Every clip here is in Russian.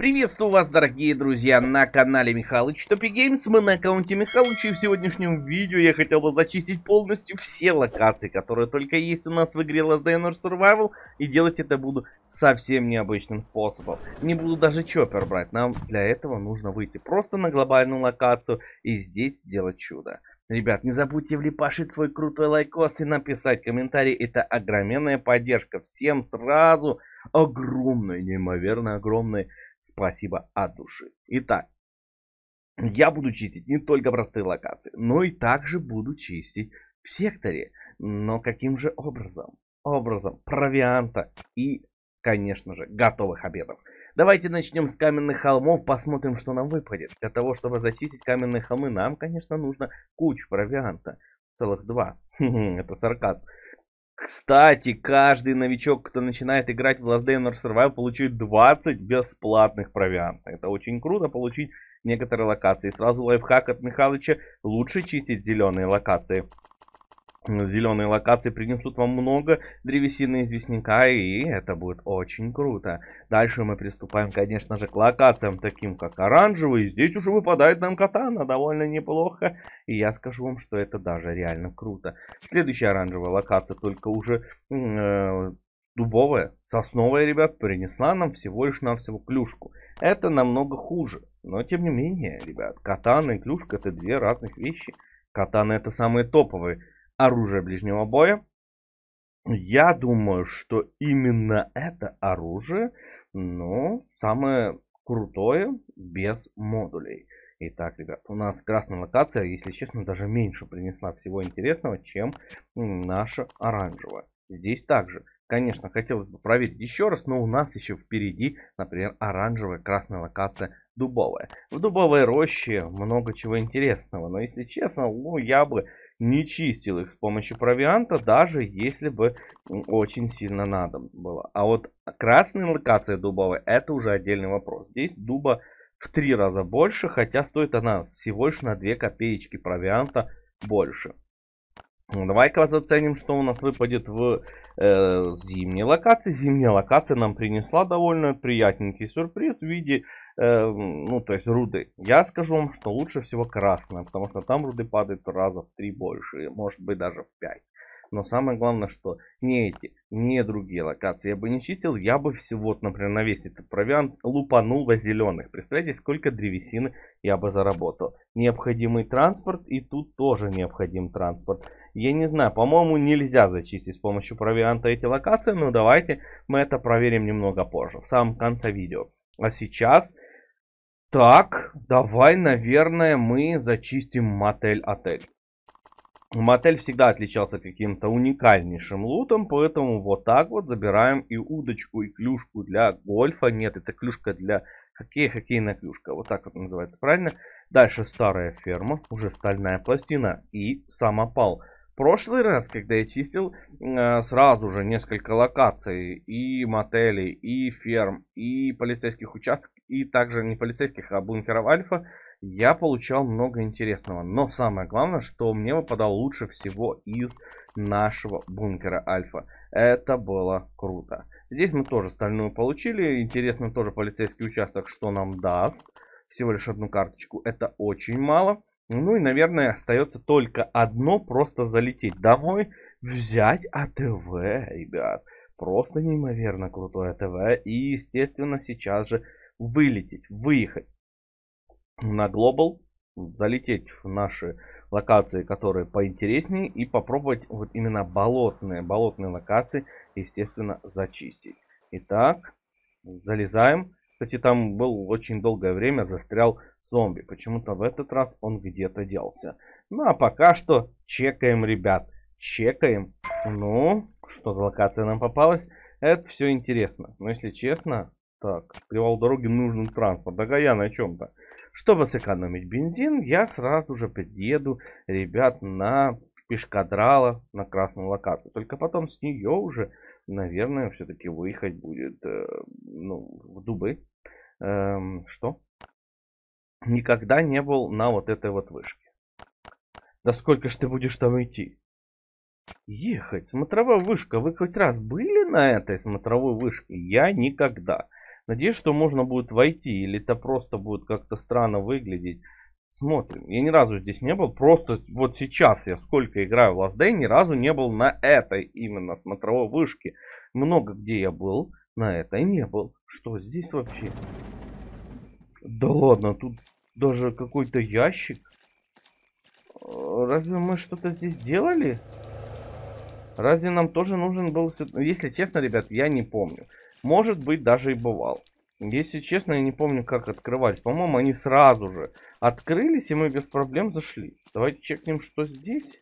Приветствую вас, дорогие друзья, на канале Михалыч Топи Геймс. Мы на аккаунте Михалыч, и в сегодняшнем видео я хотел бы зачистить полностью все локации, которые только есть у нас в игре Last Day Survival, и делать это буду совсем необычным способом. Не буду даже чоппер брать, нам для этого нужно выйти просто на глобальную локацию и здесь сделать чудо. Ребят, не забудьте влепашить свой крутой лайкос и написать комментарий. Это огроменная поддержка. Всем сразу огромная, неимоверно огромная Спасибо от души. Итак, я буду чистить не только простые локации, но и также буду чистить в секторе. Но каким же образом? Образом провианта и, конечно же, готовых обедов. Давайте начнем с каменных холмов, посмотрим, что нам выпадет. Для того, чтобы зачистить каменные холмы, нам, конечно, нужно кучу провианта. Целых два. Это сарказм. Кстати, каждый новичок, кто начинает играть в Last Day on Survival, получит 20 бесплатных провианта. Это очень круто, получить некоторые локации. Сразу лайфхак от Михалыча, лучше чистить зеленые локации зеленые локации принесут вам много древесины известняка, и это будет очень круто. Дальше мы приступаем, конечно же, к локациям, таким как оранжевый. Здесь уже выпадает нам катана, довольно неплохо. И я скажу вам, что это даже реально круто. Следующая оранжевая локация, только уже э, дубовая, сосновая, ребят, принесла нам всего лишь навсего клюшку. Это намного хуже. Но, тем не менее, ребят, катана и клюшка это две разных вещи. Катана это самые топовые оружие ближнего боя. Я думаю, что именно это оружие, ну, самое крутое без модулей. Итак, ребят, у нас красная локация, если честно, даже меньше принесла всего интересного, чем наша оранжевая. Здесь также. Конечно, хотелось бы проверить еще раз, но у нас еще впереди, например, оранжевая, красная локация, дубовая. В дубовой роще много чего интересного, но если честно, ну я бы не чистил их с помощью провианта, даже если бы очень сильно надо было. А вот красные локации дубовые, это уже отдельный вопрос. Здесь дуба в три раза больше, хотя стоит она всего лишь на 2 копеечки провианта больше. Ну, давай-ка заценим, что у нас выпадет в э, зимней локации. Зимняя локация нам принесла довольно приятненький сюрприз в виде, э, ну, то есть руды. Я скажу вам, что лучше всего красная, потому что там руды падают раза в три больше, может быть даже в пять. Но самое главное, что не эти, не другие локации я бы не чистил. Я бы всего, например, на весь этот провиант лупанул во зеленых. Представляете, сколько древесины я бы заработал. Необходимый транспорт и тут тоже необходим транспорт. Я не знаю, по-моему, нельзя зачистить с помощью провианта эти локации. Но давайте мы это проверим немного позже, в самом конце видео. А сейчас... Так, давай, наверное, мы зачистим мотель-отель. Мотель всегда отличался каким-то уникальнейшим лутом, поэтому вот так вот забираем и удочку, и клюшку для гольфа. Нет, это клюшка для хоккея, хоккейная клюшка. Вот так вот называется, правильно? Дальше старая ферма, уже стальная пластина и самопал. Прошлый раз, когда я чистил, э, сразу же несколько локаций и мотелей, и ферм, и полицейских участков, и также не полицейских, а бункеров Альфа я получал много интересного. Но самое главное, что мне выпадало лучше всего из нашего бункера Альфа. Это было круто. Здесь мы тоже стальную получили. Интересно тоже полицейский участок, что нам даст. Всего лишь одну карточку. Это очень мало. Ну и, наверное, остается только одно, просто залететь домой, взять АТВ, ребят. Просто неимоверно крутое АТВ. И, естественно, сейчас же вылететь, выехать на Global, залететь в наши локации, которые поинтереснее, и попробовать вот именно болотные, болотные локации, естественно, зачистить. Итак, залезаем. Кстати, там был очень долгое время застрял зомби. Почему-то в этот раз он где-то делся. Ну, а пока что чекаем, ребят. Чекаем. Ну, что за локация нам попалась? Это все интересно. Но если честно... Так, привал дороги нужен транспорт. Догоя на чем-то. Чтобы сэкономить бензин, я сразу же подъеду, ребят, на пешкадрала на красную локацию. Только потом с нее уже, наверное, все-таки выехать будет э, ну, в Дубы. Эм, что? Никогда не был на вот этой вот вышке. Да сколько ж ты будешь там идти? Ехать, смотровая вышка. Вы хоть раз были на этой смотровой вышке? Я никогда. Надеюсь, что можно будет войти, или это просто будет как-то странно выглядеть. Смотрим. Я ни разу здесь не был. Просто вот сейчас я сколько играю в Last Day, ни разу не был на этой именно смотровой вышке. Много где я был, на этой не был. Что здесь вообще? Да ладно, тут даже какой-то ящик. Э, разве мы что-то здесь делали? Разве нам тоже нужен был... Если честно, ребят, я не помню. Может быть, даже и бывал. Если честно, я не помню, как открывались. По-моему, они сразу же открылись, и мы без проблем зашли. Давайте чекнем, что здесь.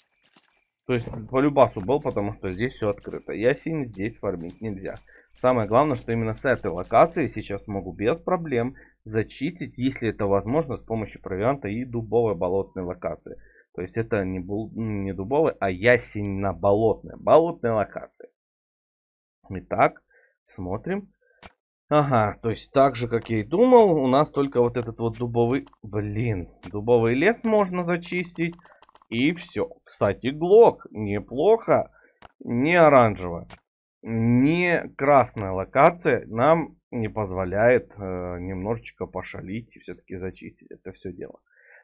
То есть по любасу был, потому что здесь все открыто. Ясень здесь фармить нельзя. Самое главное, что именно с этой локации сейчас могу без проблем зачистить, если это возможно, с помощью провианта и дубовой болотной локации. То есть это не, был, не дубовый, а ясень на болотной. Болотной локации. Итак, Смотрим. Ага, то есть так же, как я и думал, у нас только вот этот вот дубовый... Блин, дубовый лес можно зачистить. И все. Кстати, глок. Неплохо. Не оранжево. Не красная локация нам не позволяет э, немножечко пошалить и все-таки зачистить это все дело.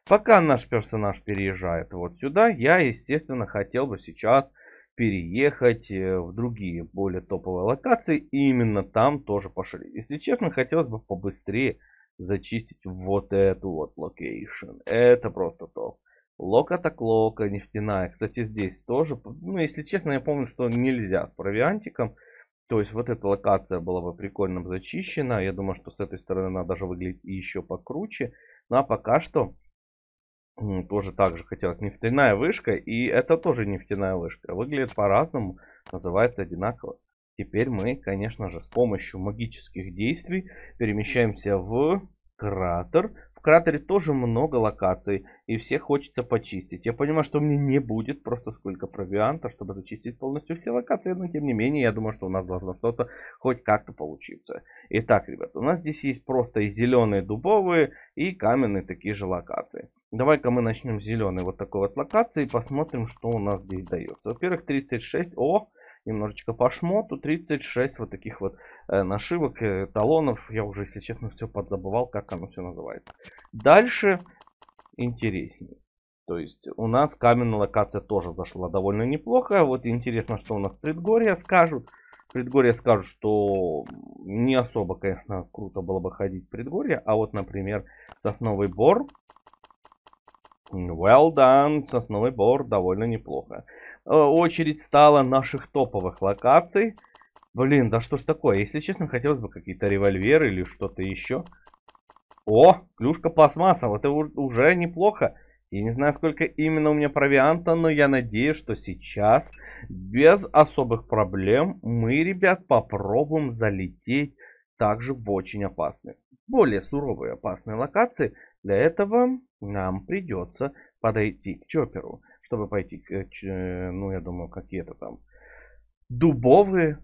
Пока наш персонаж переезжает вот сюда, я, естественно, хотел бы сейчас переехать э, в другие более топовые локации. И именно там тоже пошли. Если честно, хотелось бы побыстрее зачистить вот эту вот локейшн. Это просто топ. Лока так лока, нефтяная. Кстати, здесь тоже, ну, если честно, я помню, что нельзя с провиантиком. То есть вот эта локация была бы прикольно зачищена. Я думаю, что с этой стороны она даже выглядит еще покруче. Ну а пока что тоже так же хотелось. Нефтяная вышка, и это тоже нефтяная вышка. Выглядит по-разному, называется одинаково. Теперь мы, конечно же, с помощью магических действий перемещаемся в кратер, кратере тоже много локаций, и все хочется почистить. Я понимаю, что у меня не будет просто сколько провианта, чтобы зачистить полностью все локации, но тем не менее, я думаю, что у нас должно что-то хоть как-то получиться. Итак, ребят, у нас здесь есть просто и зеленые дубовые, и каменные такие же локации. Давай-ка мы начнем с зеленой вот такой вот локации и посмотрим, что у нас здесь дается. Во-первых, 36. О, немножечко по шмоту. 36 вот таких вот э, нашивок, э, талонов. Я уже, если честно, все подзабывал, как оно все называется. Дальше интереснее. То есть у нас каменная локация тоже зашла довольно неплохо. Вот интересно, что у нас предгорья скажут. предгорья скажут, что не особо, конечно, круто было бы ходить в предгорье. А вот, например, сосновый бор. Well done, сосновый бор довольно неплохо. Э, очередь стала наших топовых локаций. Блин, да что ж такое? Если честно, хотелось бы какие-то револьверы или что-то еще. О, клюшка пластмассовая, это уже неплохо. Я не знаю, сколько именно у меня провианта, но я надеюсь, что сейчас без особых проблем мы, ребят, попробуем залететь также в очень опасные, более суровые опасные локации. Для этого нам придется подойти к чоперу чтобы пойти, э, э, ну, я думаю, какие-то там дубовые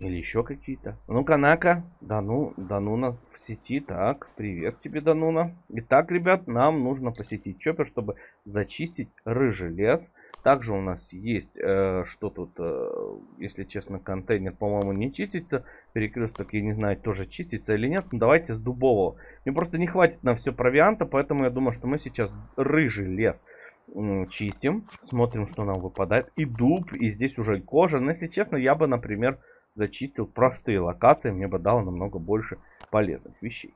или еще какие-то. Ну-ка, на-ка. Дану, Дануна в сети. Так, привет тебе, Дануна. Итак, ребят, нам нужно посетить Чоппер, чтобы зачистить рыжий лес. Также у нас есть, э, что тут, э, если честно, контейнер, по-моему, не чистится. Перекресток, я не знаю, тоже чистится или нет. Но давайте с дубового. Мне просто не хватит на все провианта, поэтому я думаю, что мы сейчас рыжий лес Чистим. Смотрим, что нам выпадает. И дуб, и здесь уже кожа. Но, если честно, я бы, например, зачистил простые локации. Мне бы дало намного больше полезных вещей.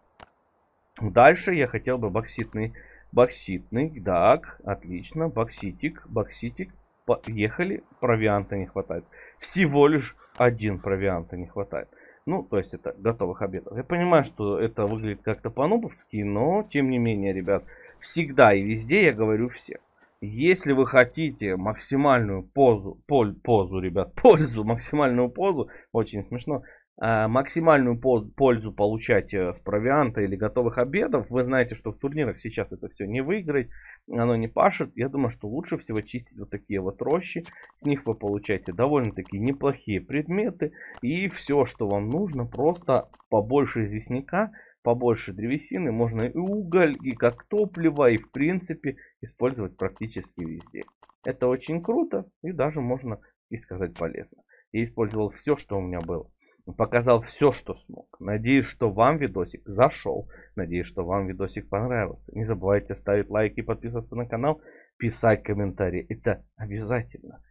Дальше я хотел бы бокситный. Бокситный, так, отлично. Бокситик, бокситик. Поехали. Провианта не хватает. Всего лишь один провианта не хватает. Ну, то есть это готовых обедов. Я понимаю, что это выглядит как-то по-нубовски, но тем не менее, ребят, всегда и везде я говорю всем. Если вы хотите максимальную позу, пол, позу, ребят, пользу, максимальную позу, очень смешно, а, максимальную пользу получать э, с провианта или готовых обедов. Вы знаете, что в турнирах сейчас это все не выиграть, оно не пашет. Я думаю, что лучше всего чистить вот такие вот рощи. С них вы получаете довольно-таки неплохие предметы. И все, что вам нужно, просто побольше известняка, побольше древесины, можно и уголь, и как топливо, и в принципе использовать практически везде. Это очень круто и даже можно и сказать полезно. Я использовал все, что у меня было. Показал все, что смог. Надеюсь, что вам видосик зашел. Надеюсь, что вам видосик понравился. Не забывайте ставить лайки и подписываться на канал. Писать комментарии. Это обязательно.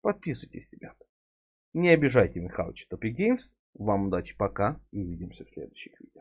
Подписывайтесь, ребята. Не обижайте Михалыча Топи Геймс. Вам удачи, пока и увидимся в следующих видео.